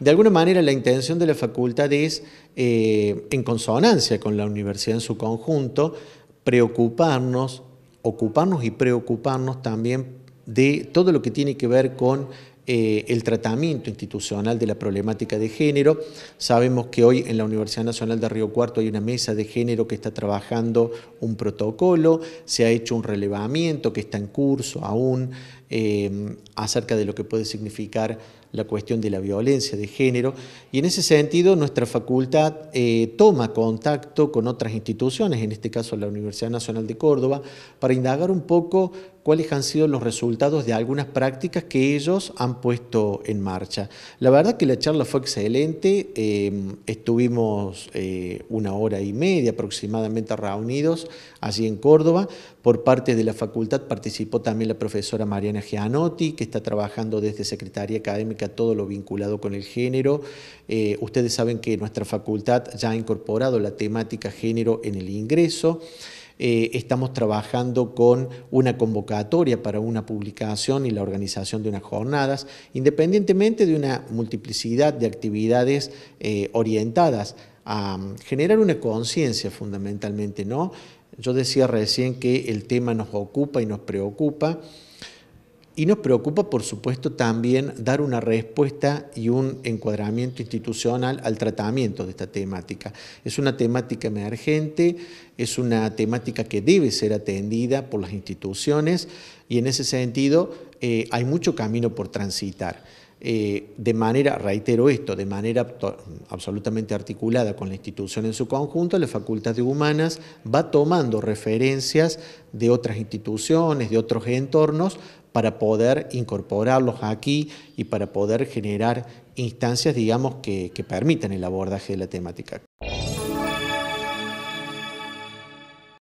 de alguna manera la intención de la facultad es, eh, en consonancia con la universidad en su conjunto, preocuparnos, ocuparnos y preocuparnos también de todo lo que tiene que ver con eh, el tratamiento institucional de la problemática de género. Sabemos que hoy en la Universidad Nacional de Río Cuarto hay una mesa de género que está trabajando un protocolo, se ha hecho un relevamiento que está en curso aún eh, acerca de lo que puede significar la cuestión de la violencia de género y en ese sentido nuestra facultad eh, toma contacto con otras instituciones, en este caso la Universidad Nacional de Córdoba, para indagar un poco cuáles han sido los resultados de algunas prácticas que ellos han puesto en marcha. La verdad que la charla fue excelente, em, estuvimos eh, una hora y media aproximadamente reunidos allí en Córdoba. Por parte de la facultad participó también la profesora Mariana Gianotti, que está trabajando desde Secretaría Académica todo lo vinculado con el género. Eh, ustedes saben que nuestra facultad ya ha incorporado la temática género en el ingreso. Eh, estamos trabajando con una convocatoria para una publicación y la organización de unas jornadas, independientemente de una multiplicidad de actividades eh, orientadas a mm, generar una conciencia fundamentalmente, ¿no? Yo decía recién que el tema nos ocupa y nos preocupa, y nos preocupa, por supuesto, también dar una respuesta y un encuadramiento institucional al tratamiento de esta temática. Es una temática emergente, es una temática que debe ser atendida por las instituciones y en ese sentido eh, hay mucho camino por transitar. Eh, de manera, reitero esto, de manera absolutamente articulada con la institución en su conjunto, la Facultad de Humanas va tomando referencias de otras instituciones, de otros entornos, para poder incorporarlos aquí y para poder generar instancias, que permitan el abordaje de la temática.